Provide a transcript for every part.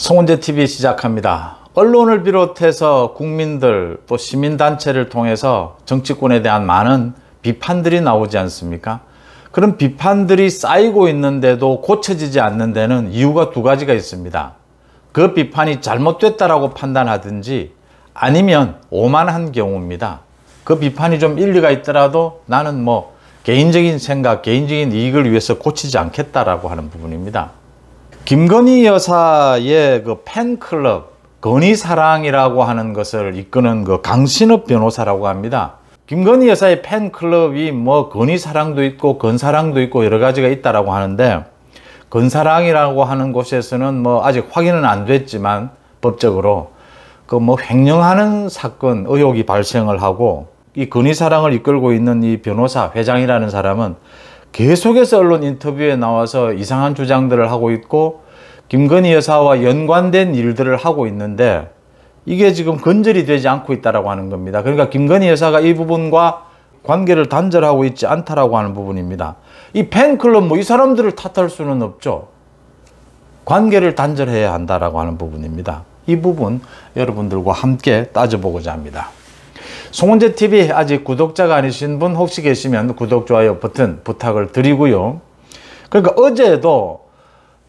송은재 TV 시작합니다. 언론을 비롯해서 국민들 또 시민단체를 통해서 정치권에 대한 많은 비판들이 나오지 않습니까? 그런 비판들이 쌓이고 있는데도 고쳐지지 않는 데는 이유가 두 가지가 있습니다. 그 비판이 잘못됐다라고 판단하든지 아니면 오만한 경우입니다. 그 비판이 좀 일리가 있더라도 나는 뭐 개인적인 생각, 개인적인 이익을 위해서 고치지 않겠다라고 하는 부분입니다. 김건희 여사의 그 팬클럽 건희사랑이라고 하는 것을 이끄는 그 강신업 변호사라고 합니다. 김건희 여사의 팬클럽이 뭐 건희사랑도 있고 건사랑도 있고 여러 가지가 있다라고 하는데 건사랑이라고 하는 곳에서는 뭐 아직 확인은 안 됐지만 법적으로 그 뭐 횡령하는 사건 의혹이 발생을 하고 이 건희사랑을 이끌고 있는 이 변호사 회장이라는 사람은 계속해서 언론 인터뷰에 나와서 이상한 주장들을 하고 있고 김건희 여사와 연관된 일들을 하고 있는데 이게 지금 건절이 되지 않고 있다라고 하는 겁니다. 그러니까 김건희 여사가 이 부분과 관계를 단절하고 있지 않다라고 하는 부분입니다. 이 팬클럽 뭐 이 사람들을 탓할 수는 없죠. 관계를 단절해야 한다라고 하는 부분입니다. 이 부분 여러분들과 함께 따져보고자 합니다. 송은재 TV 아직 구독자가 아니신 분 혹시 계시면 구독 좋아요 버튼 부탁을 드리고요. 그러니까 어제도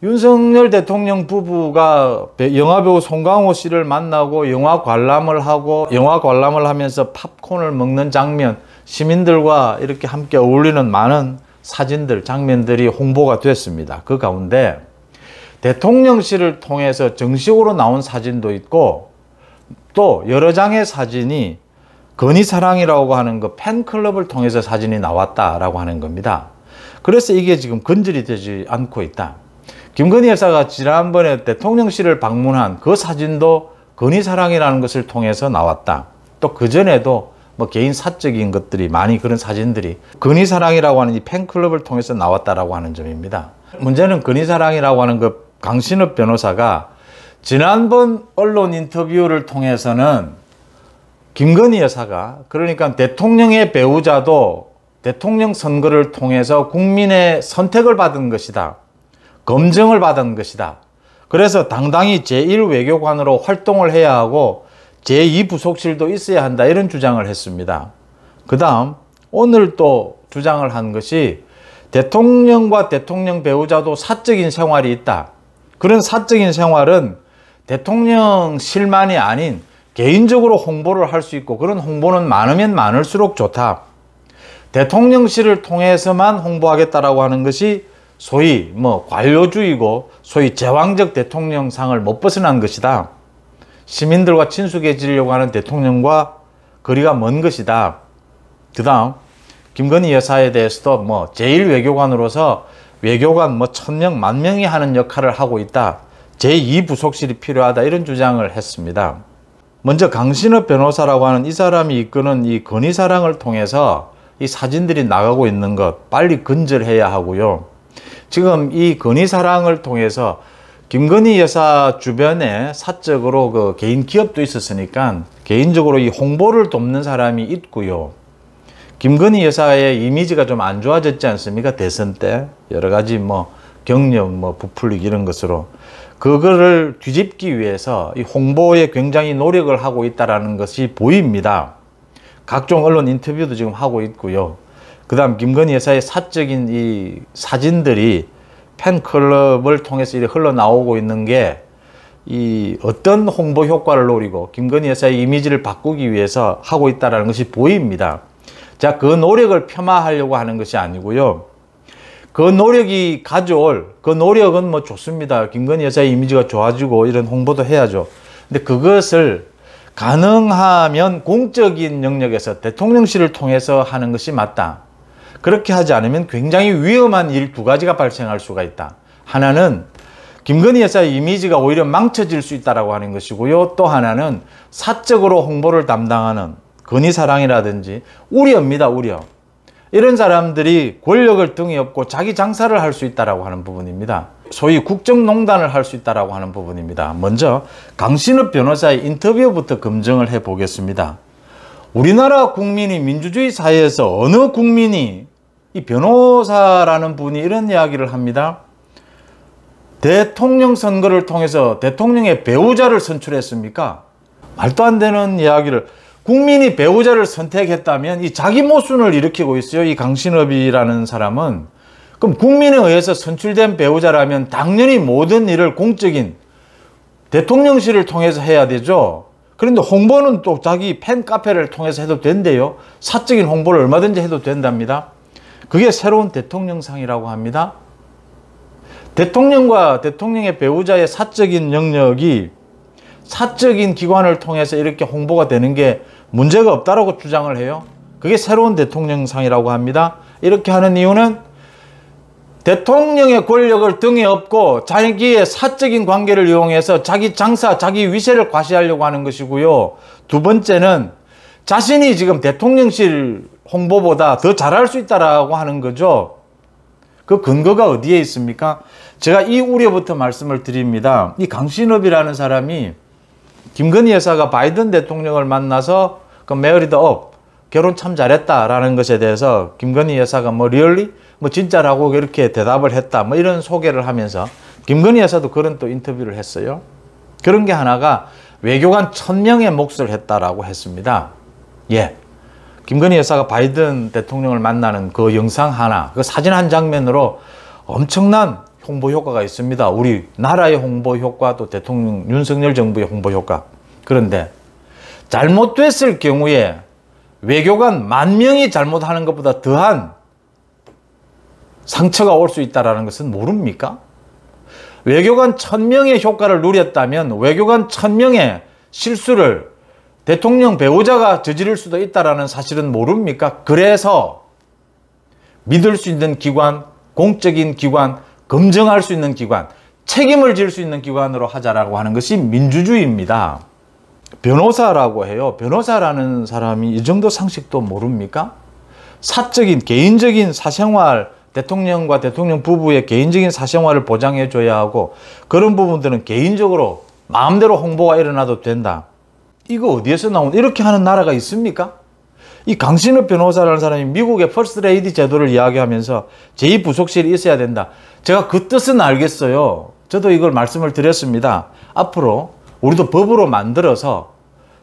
윤석열 대통령 부부가 영화배우 송강호 씨를 만나고 영화 관람을 하고 영화 관람을 하면서 팝콘을 먹는 장면 시민들과 이렇게 함께 어울리는 많은 사진들 장면들이 홍보가 됐습니다. 그 가운데 대통령실을 통해서 정식으로 나온 사진도 있고 또 여러 장의 사진이 건의사랑이라고 하는 그 팬클럽을 통해서 사진이 나왔다라고 하는 겁니다. 그래서 이게 지금 근질이 되지 않고 있다. 김건희 여사가 지난번에 대통령실을 방문한 그 사진도 건희사랑이라는 것을 통해서 나왔다. 또 그전에도 뭐 개인 사적인 것들이 많이 그런 사진들이 건희사랑이라고 하는 이 팬클럽을 통해서 나왔다라고 하는 점입니다. 문제는 건희사랑이라고 하는 그 강신업 변호사가 지난번 언론 인터뷰를 통해서는 김건희 여사가 그러니까 대통령의 배우자도 대통령 선거를 통해서 국민의 선택을 받은 것이다. 검증을 받은 것이다. 그래서 당당히 제1외교관으로 활동을 해야 하고 제2부속실도 있어야 한다 이런 주장을 했습니다. 그 다음 오늘 또 주장을 한 것이 대통령과 대통령 배우자도 사적인 생활이 있다. 그런 사적인 생활은 대통령실만이 아닌 개인적으로 홍보를 할 수 있고 그런 홍보는 많으면 많을수록 좋다. 대통령실을 통해서만 홍보하겠다라고 하는 것이 소위 뭐 관료주의고 소위 제왕적 대통령상을 못 벗어난 것이다. 시민들과 친숙해지려고 하는 대통령과 거리가 먼 것이다. 그 다음 김건희 여사에 대해서도 뭐 제1외교관으로서 외교관 뭐 천명 만명이 하는 역할을 하고 있다. 제2부속실이 필요하다 이런 주장을 했습니다. 먼저 강신업 변호사라고 하는 이 사람이 이끄는 이 건의사랑을 통해서 이 사진들이 나가고 있는 것 빨리 근절해야 하고요. 지금 이 건희 사랑을 통해서 김건희 여사 주변에 사적으로 그 개인 기업도 있었으니까 개인적으로 이 홍보를 돕는 사람이 있고요. 김건희 여사의 이미지가 좀 안 좋아졌지 않습니까? 대선 때 여러 가지 뭐 경력 뭐 부풀리기 이런 것으로 그거를 뒤집기 위해서 이 홍보에 굉장히 노력을 하고 있다라는 것이 보입니다. 각종 언론 인터뷰도 지금 하고 있고요. 그 다음 김건희 여사의 사적인 이 사진들이 팬클럽을 통해서 이렇게 흘러나오고 있는 게 이 어떤 홍보 효과를 노리고 김건희 여사의 이미지를 바꾸기 위해서 하고 있다는 것이 보입니다. 자, 그 노력을 폄하하려고 하는 것이 아니고요. 그 노력이 가져올 그 노력은 뭐 좋습니다. 김건희 여사의 이미지가 좋아지고 이런 홍보도 해야죠. 근데 그것을 가능하면 공적인 영역에서 대통령실을 통해서 하는 것이 맞다. 그렇게 하지 않으면 굉장히 위험한 일 두 가지가 발생할 수가 있다. 하나는 김건희 여사의 이미지가 오히려 망쳐질 수 있다고 하는 것이고요. 또 하나는 사적으로 홍보를 담당하는 건의사랑이라든지 우려입니다. 우려. 이런 사람들이 권력을 등에 업고 자기 장사를 할 수 있다고 하는 부분입니다. 소위 국정농단을 할 수 있다고 하는 부분입니다. 먼저 강신업 변호사의 인터뷰부터 검증을 해보겠습니다. 우리나라 국민이 민주주의 사회에서 어느 국민이 이 변호사라는 분이 이런 이야기를 합니다. 대통령 선거를 통해서 대통령의 배우자를 선출했습니까? 말도 안 되는 이야기를 국민이 배우자를 선택했다면 이 자기 모순을 일으키고 있어요. 이 강신업이라는 사람은 그럼 국민에 의해서 선출된 배우자라면 당연히 모든 일을 공적인 대통령실을 통해서 해야 되죠. 그런데 홍보는 또 자기 팬카페를 통해서 해도 된대요. 사적인 홍보를 얼마든지 해도 된답니다. 그게 새로운 대통령상이라고 합니다. 대통령과 대통령의 배우자의 사적인 영역이 사적인 기관을 통해서 이렇게 홍보가 되는 게 문제가 없다라고 주장을 해요. 그게 새로운 대통령상이라고 합니다. 이렇게 하는 이유는 대통령의 권력을 등에 업고 자기의 사적인 관계를 이용해서 자기 장사, 자기 위세를 과시하려고 하는 것이고요. 두 번째는 자신이 지금 대통령실 홍보보다 더 잘할 수 있다라고 하는 거죠. 그 근거가 어디에 있습니까? 제가 이 우려부터 말씀을 드립니다. 이 강신업이라는 사람이 김건희 여사가 바이든 대통령을 만나서 그 메어리드 업 결혼 참 잘했다라는 것에 대해서 김건희 여사가 뭐 리얼리 뭐 진짜라고 이렇게 대답을 했다 뭐 이런 소개를 하면서 김건희 여사도 그런 또 인터뷰를 했어요. 그런 게 하나가 외교관 천명의 몫을 했다라고 했습니다. 예. 김건희 여사가 바이든 대통령을 만나는 그 영상 하나, 그 사진 한 장면으로 엄청난 홍보 효과가 있습니다. 우리 나라의 홍보 효과 또 대통령 윤석열 정부의 홍보 효과. 그런데 잘못됐을 경우에 외교관 만 명이 잘못하는 것보다 더한 상처가 올 수 있다는 것은 모릅니까? 외교관 천명의 효과를 누렸다면 외교관 천명의 실수를 대통령 배우자가 저지를 수도 있다라는 사실은 모릅니까? 그래서 믿을 수 있는 기관, 공적인 기관, 검증할 수 있는 기관, 책임을 질 수 있는 기관으로 하자라고 하는 것이 민주주의입니다. 변호사라고 해요. 변호사라는 사람이 이 정도 상식도 모릅니까? 사적인, 개인적인 사생활, 대통령과 대통령 부부의 개인적인 사생활을 보장해줘야 하고 그런 부분들은 개인적으로 마음대로 홍보가 일어나도 된다. 이거 어디에서 나온 이렇게 하는 나라가 있습니까? 이 강신업 변호사라는 사람이 미국의 퍼스트레이디 제도를 이야기하면서 제2부속실이 있어야 된다. 제가 그 뜻은 알겠어요. 저도 이걸 말씀을 드렸습니다. 앞으로 우리도 법으로 만들어서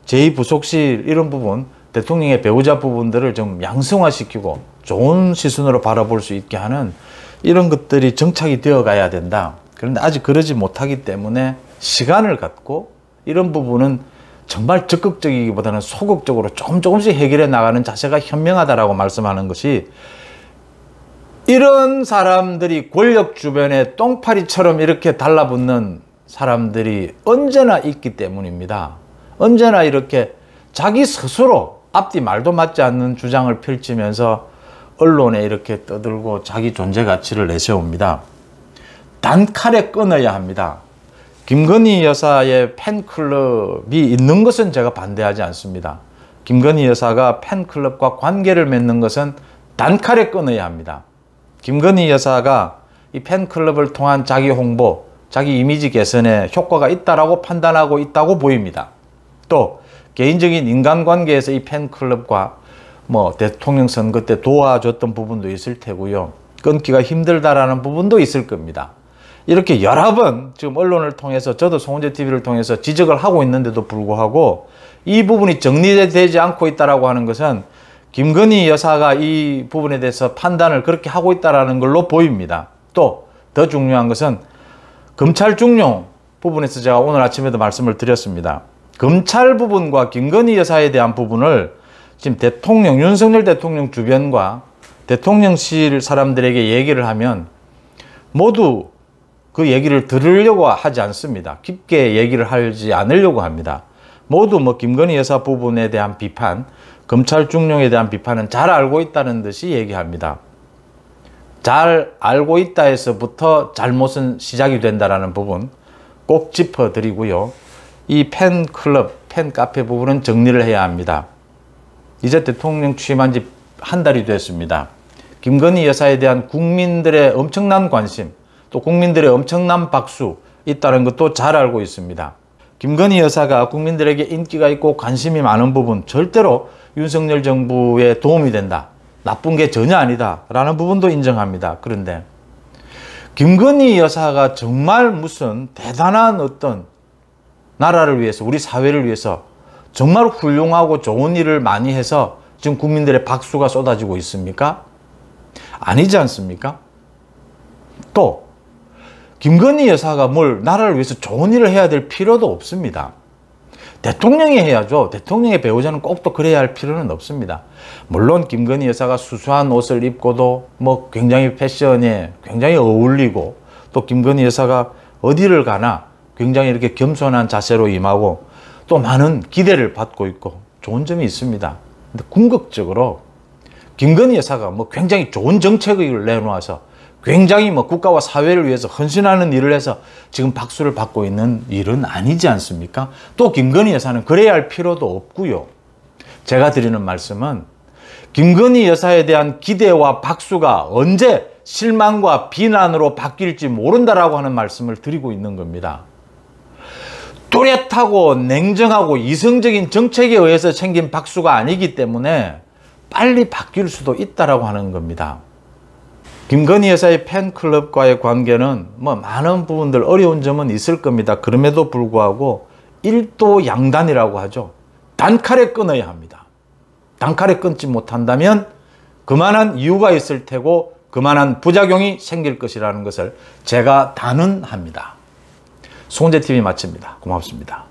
제2부속실 이런 부분 대통령의 배우자 부분들을 좀 양성화시키고 좋은 시선으로 바라볼 수 있게 하는 이런 것들이 정착이 되어 가야 된다. 그런데 아직 그러지 못하기 때문에 시간을 갖고 이런 부분은 정말 적극적이기보다는 소극적으로 조금 조금씩 해결해 나가는 자세가 현명하다라고 말씀하는 것이 이런 사람들이 권력 주변에 똥파리처럼 이렇게 달라붙는 사람들이 언제나 있기 때문입니다. 언제나 이렇게 자기 스스로 앞뒤 말도 맞지 않는 주장을 펼치면서 언론에 이렇게 떠들고 자기 존재 가치를 내세웁니다. 단칼에 끊어야 합니다. 김건희 여사의 팬클럽이 있는 것은 제가 반대하지 않습니다. 김건희 여사가 팬클럽과 관계를 맺는 것은 단칼에 끊어야 합니다. 김건희 여사가 이 팬클럽을 통한 자기 홍보, 자기 이미지 개선에 효과가 있다고 판단하고 있다고 보입니다. 또 개인적인 인간관계에서 이 팬클럽과 뭐 대통령 선거 때 도와줬던 부분도 있을 테고요. 끊기가 힘들다라는 부분도 있을 겁니다. 이렇게 여러 번 지금 언론을 통해서 저도 송은재 TV를 통해서 지적을 하고 있는데도 불구하고 이 부분이 정리되지 않고 있다라고 하는 것은 김건희 여사가 이 부분에 대해서 판단을 그렇게 하고 있다라는 걸로 보입니다. 또 더 중요한 것은 검찰 중용 부분에서 제가 오늘 아침에도 말씀을 드렸습니다. 검찰 부분과 김건희 여사에 대한 부분을 지금 대통령 윤석열 대통령 주변과 대통령실 사람들에게 얘기를 하면 모두 그 얘기를 들으려고 하지 않습니다. 깊게 얘기를 하지 않으려고 합니다. 모두 뭐 김건희 여사 부분에 대한 비판, 검찰 중용에 대한 비판은 잘 알고 있다는 듯이 얘기합니다. 잘 알고 있다 에서부터 잘못은 시작이 된다라는 부분 꼭 짚어드리고요. 이 팬클럽, 팬카페 부분은 정리를 해야 합니다. 이제 대통령 취임한 지 한 달이 됐습니다. 김건희 여사에 대한 국민들의 엄청난 관심, 또 국민들의 엄청난 박수 있다는 것도 잘 알고 있습니다. 김건희 여사가 국민들에게 인기가 있고 관심이 많은 부분 절대로 윤석열 정부에 도움이 된다. 나쁜 게 전혀 아니다. 라는 부분도 인정합니다. 그런데 김건희 여사가 정말 무슨 대단한 어떤 나라를 위해서 우리 사회를 위해서 정말 훌륭하고 좋은 일을 많이 해서 지금 국민들의 박수가 쏟아지고 있습니까? 아니지 않습니까? 또 김건희 여사가 뭘 나라를 위해서 좋은 일을 해야 될 필요도 없습니다. 대통령이 해야죠. 대통령의 배우자는 꼭 또 그래야 할 필요는 없습니다. 물론 김건희 여사가 수수한 옷을 입고도 뭐 굉장히 패션에 굉장히 어울리고 또 김건희 여사가 어디를 가나 굉장히 이렇게 겸손한 자세로 임하고 또 많은 기대를 받고 있고 좋은 점이 있습니다. 근데 궁극적으로 김건희 여사가 뭐 굉장히 좋은 정책을 내놓아서 굉장히 뭐 국가와 사회를 위해서 헌신하는 일을 해서 지금 박수를 받고 있는 일은 아니지 않습니까? 또 김건희 여사는 그래야 할 필요도 없고요. 제가 드리는 말씀은 김건희 여사에 대한 기대와 박수가 언제 실망과 비난으로 바뀔지 모른다라고 하는 말씀을 드리고 있는 겁니다. 뚜렷하고 냉정하고 이성적인 정책에 의해서 생긴 박수가 아니기 때문에 빨리 바뀔 수도 있다라고 하는 겁니다. 김건희 여사의 팬클럽과의 관계는 뭐 많은 부분들 어려운 점은 있을 겁니다. 그럼에도 불구하고 일도 양단이라고 하죠. 단칼에 끊어야 합니다. 단칼에 끊지 못한다면 그만한 이유가 있을 테고 그만한 부작용이 생길 것이라는 것을 제가 단언합니다. 송재TV 마칩니다. 고맙습니다.